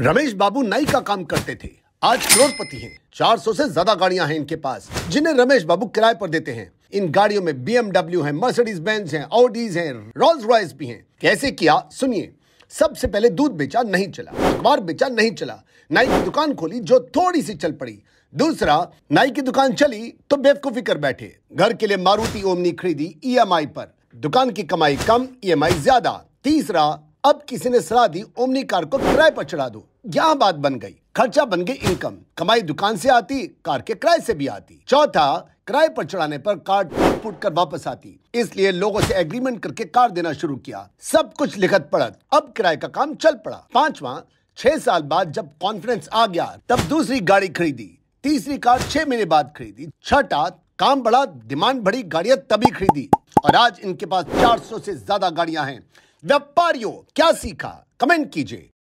रमेश बाबू नाई का काम करते थे आज करोड़पति हैं 400 से ज्यादा गाड़ियां हैं इनके पास जिन्हें रमेश बाबू किराए पर देते हैं इन गाड़ियों में बीएमडब्ल्यू है मर्सिडीज बेंज है ऑडीज है रोल्स रॉयस भी हैं कैसे किया सुनिए सबसे पहले दूध बेचा नहीं चला अखबार बेचा नहीं चला नाई की दुकान खोली जो थोड़ी सी चल पड़ी दूसरा नाई की दुकान चली तो बेवकूफी कर बैठे घर के लिए मारुति ओमनी खरीदी ईएमआई e पर दुकान की कमाई कम ईएमआई e ज्यादा तीसरा अब किसी ने सलाह दी ओमनी कार को किराए पर चढ़ा दो यहाँ बात बन गई खर्चा बन गई इनकम कमाई दुकान से आती कार के किराए से भी आती चौथा किराए पर चढ़ाने पर कार टूट फूट कर वापस आती इसलिए लोगों से एग्रीमेंट करके कार देना शुरू किया सब कुछ लिखत पड़त अब किराए का काम चल पड़ा पांचवा छह साल बाद जब कॉन्फिडेंस आ गया तब दूसरी गाड़ी खरीदी तीसरी कार छह महीने बाद खरीदी छठा काम बढ़ा डिमांड बढ़ी गाड़ियां तभी खरीदी और आज इनके पास 400 से ज्यादा गाड़ियां हैं व्यापारियों क्या सीखा कमेंट कीजिए